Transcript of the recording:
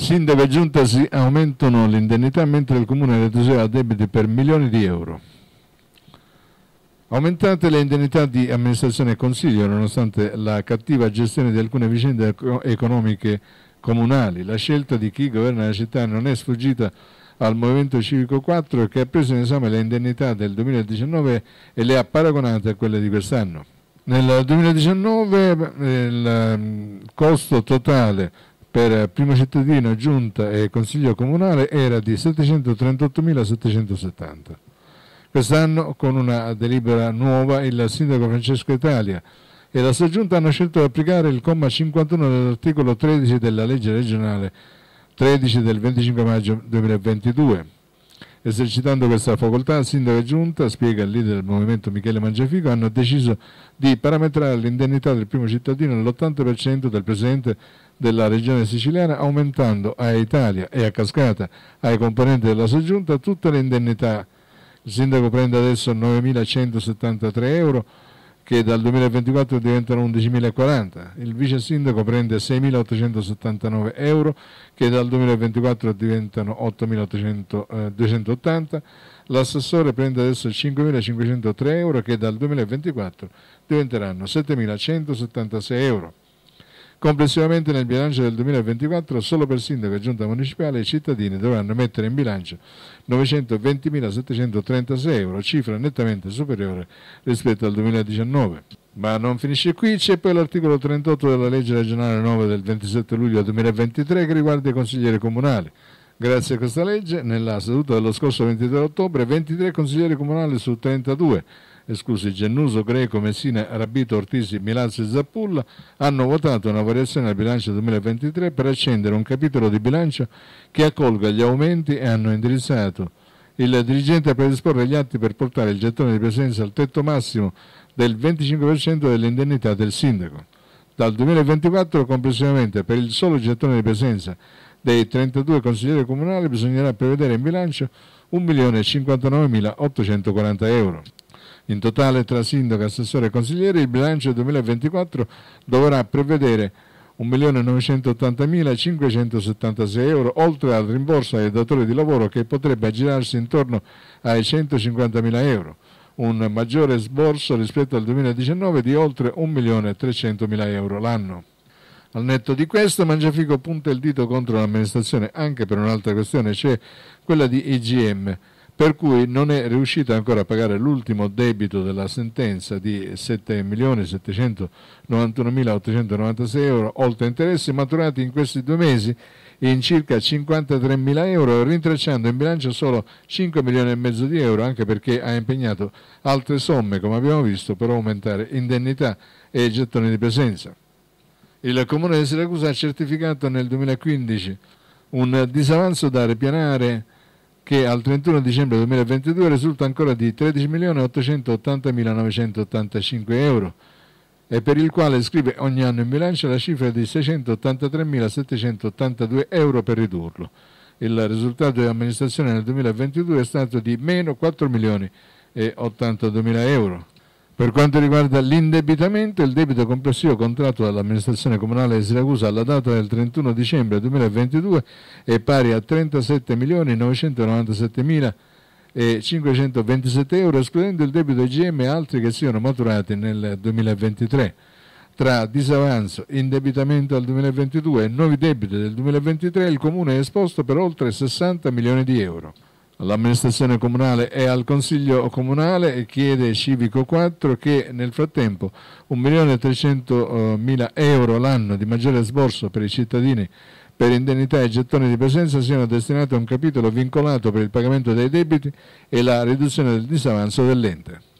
Sindaco e giunta si aumentano l'indennità mentre il comune retrocede a debiti per milioni di euro. Aumentate le indennità di amministrazione e consiglio nonostante la cattiva gestione di alcune vicende economiche comunali. La scelta di chi governa la città non è sfuggita al Movimento Civico 4 che ha preso in esame le indennità del 2019 e le ha paragonate a quelle di quest'anno. Nel 2019 eh, il ehm, costo totale per primo cittadino, giunta e consiglio comunale era di 738.770. Quest'anno, con una delibera nuova, il sindaco Francesco Italia e la sua giunta hanno scelto di applicare il comma 51 dell'articolo 13 della legge regionale 13 del 25 maggio 2022 Esercitando questa facoltà, il sindaco e giunta, spiega il leader del movimento Michele Mangiafico, hanno deciso di parametrare l'indennità del primo cittadino all'80% del presidente della regione siciliana, aumentando a Italia e a cascata ai componenti della soggiunta tutte le indennità. Il sindaco prende adesso 9.173 euro che dal 2024 diventano 11.040. Il vice sindaco prende 6.879 euro che dal 2024 diventano 8.280. L'assessore prende adesso 5.503 euro che dal 2024 diventeranno 7.176 euro. Complessivamente nel bilancio del 2024 solo per sindaco e giunta municipale i cittadini dovranno mettere in bilancio 920.736 euro, cifra nettamente superiore rispetto al 2019. Ma non finisce qui, c'è poi l'articolo 38 della legge regionale 9 del 27 luglio 2023 che riguarda i consiglieri comunali. Grazie a questa legge, nella seduta dello scorso 23 ottobre, 23 consiglieri comunali su 32 eh, scusi, Gennuso, Greco, Messina, Rabito, Ortisi, Milazzo e Zappulla hanno votato una variazione al bilancio 2023 per accendere un capitolo di bilancio che accolga gli aumenti e hanno indirizzato il dirigente a predisporre gli atti per portare il gettone di presenza al tetto massimo del 25% dell'indennità del sindaco. Dal 2024 complessivamente per il solo gettone di presenza dei 32 consiglieri comunali bisognerà prevedere in bilancio 1.059.840 euro. In totale tra sindaco, assessore e consiglieri il bilancio 2024 dovrà prevedere 1.980.576 euro, oltre al rimborso ai datori di lavoro che potrebbe aggirarsi intorno ai 150.000 euro, un maggiore sborso rispetto al 2019 di oltre 1.300.000 euro l'anno. Al netto di questo, Mangiafico punta il dito contro l'amministrazione anche per un'altra questione, cioè quella di IGM per cui non è riuscita ancora a pagare l'ultimo debito della sentenza di 7.791.896 euro, oltre interessi maturati in questi due mesi in circa 53.000 euro, rintracciando in bilancio solo 5 milioni e mezzo di euro, anche perché ha impegnato altre somme, come abbiamo visto, per aumentare indennità e gettoni di presenza. Il Comune di Siracusa ha certificato nel 2015 un disavanzo da ripianare che al 31 dicembre 2022 risulta ancora di 13.880.985 euro e per il quale scrive ogni anno in bilancio la cifra di 683.782 euro per ridurlo. Il risultato di amministrazione nel 2022 è stato di meno 4.082.000 euro. Per quanto riguarda l'indebitamento, il debito complessivo contratto dall'amministrazione comunale di Siracusa alla data del 31 dicembre 2022 è pari a 37.997.527 euro, escludendo il debito IGM e altri che siano maturati nel 2023. Tra disavanzo, indebitamento al 2022 e nuovi debiti del 2023 il Comune è esposto per oltre 60 milioni di euro. L'amministrazione comunale e al consiglio comunale e chiede Civico 4 che nel frattempo 1.300.000 eh, euro l'anno di maggiore sborso per i cittadini per indennità e gettoni di presenza siano destinati a un capitolo vincolato per il pagamento dei debiti e la riduzione del disavanzo dell'ente.